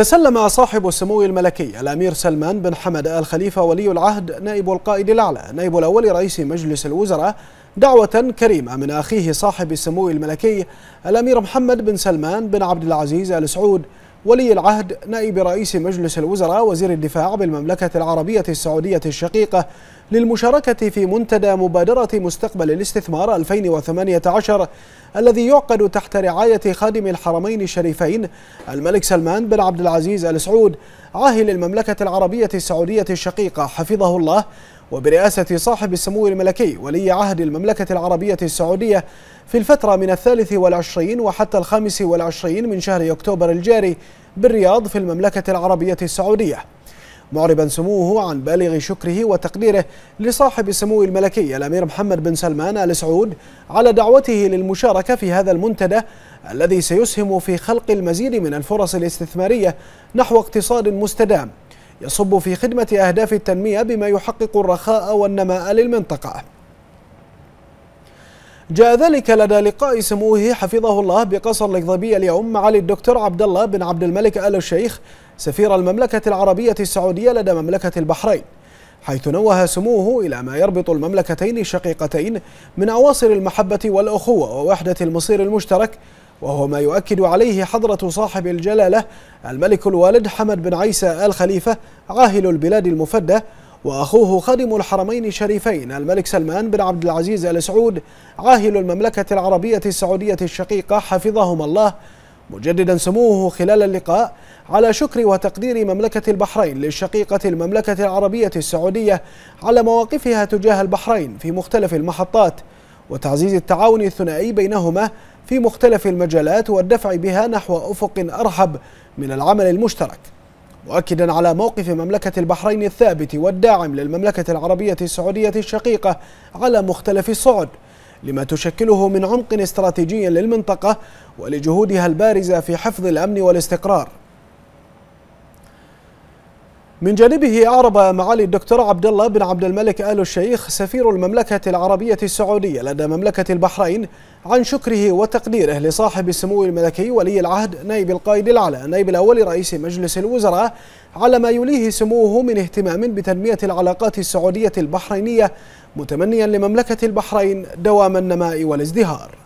تسلم صاحب السمو الملكي الأمير سلمان بن حمد آل خليفة ولي العهد نائب القائد الأعلى نائب الأول رئيس مجلس الوزراء دعوة كريمة من أخيه صاحب السمو الملكي الأمير محمد بن سلمان بن عبد العزيز آل سعود ولي العهد نائب رئيس مجلس الوزراء وزير الدفاع بالمملكة العربية السعودية الشقيقة للمشاركة في منتدى مبادرة مستقبل الاستثمار 2018 الذي يعقد تحت رعاية خادم الحرمين الشريفين الملك سلمان بن عبد العزيز آل سعود عاهل المملكة العربية السعودية الشقيقة حفظه الله وبرئاسة صاحب السمو الملكي ولي عهد المملكة العربية السعودية في الفترة من الثالث والعشرين وحتى الخامس والعشرين من شهر أكتوبر الجاري بالرياض في المملكة العربية السعودية معربا سموه عن بالغ شكره وتقديره لصاحب السمو الملكي الأمير محمد بن سلمان آل سعود على دعوته للمشاركة في هذا المنتدى الذي سيسهم في خلق المزيد من الفرص الاستثمارية نحو اقتصاد مستدام يصب في خدمة أهداف التنمية بما يحقق الرخاء والنماء للمنطقة جاء ذلك لدى لقاء سموه حفظه الله بقصر القضبية اليوم معالي الدكتور عبد الله بن عبد الملك آل الشيخ سفير المملكة العربية السعودية لدى مملكة البحرين حيث نوه سموه إلى ما يربط المملكتين الشقيقتين من أواصر المحبة والأخوة ووحدة المصير المشترك وهو ما يؤكد عليه حضرة صاحب الجلالة الملك الوالد حمد بن عيسى آل خليفة عاهل البلاد المفدى وأخوه خادم الحرمين الشريفين الملك سلمان بن عبد العزيز آل سعود عاهل المملكة العربية السعودية الشقيقة حفظهما الله مجددا سموه خلال اللقاء على شكر وتقدير مملكة البحرين للشقيقة المملكة العربية السعودية على مواقفها تجاه البحرين في مختلف المحطات وتعزيز التعاون الثنائي بينهما في مختلف المجالات والدفع بها نحو أفق أرحب من العمل المشترك مؤكدا على موقف مملكة البحرين الثابت والداعم للمملكة العربية السعودية الشقيقة على مختلف الصعد لما تشكله من عمق استراتيجي للمنطقة ولجهودها البارزة في حفظ الأمن والاستقرار من جانبه أعرب معالي الدكتور عبد الله بن عبد الملك آل الشيخ سفير المملكة العربية السعودية لدى مملكة البحرين عن شكره وتقديره لصاحب السمو الملكي ولي العهد نائب القائد الأعلى نائب الأول رئيس مجلس الوزراء على ما يليه سموه من اهتمام بتنمية العلاقات السعودية البحرينية متمنيا لمملكة البحرين دوام النماء والازدهار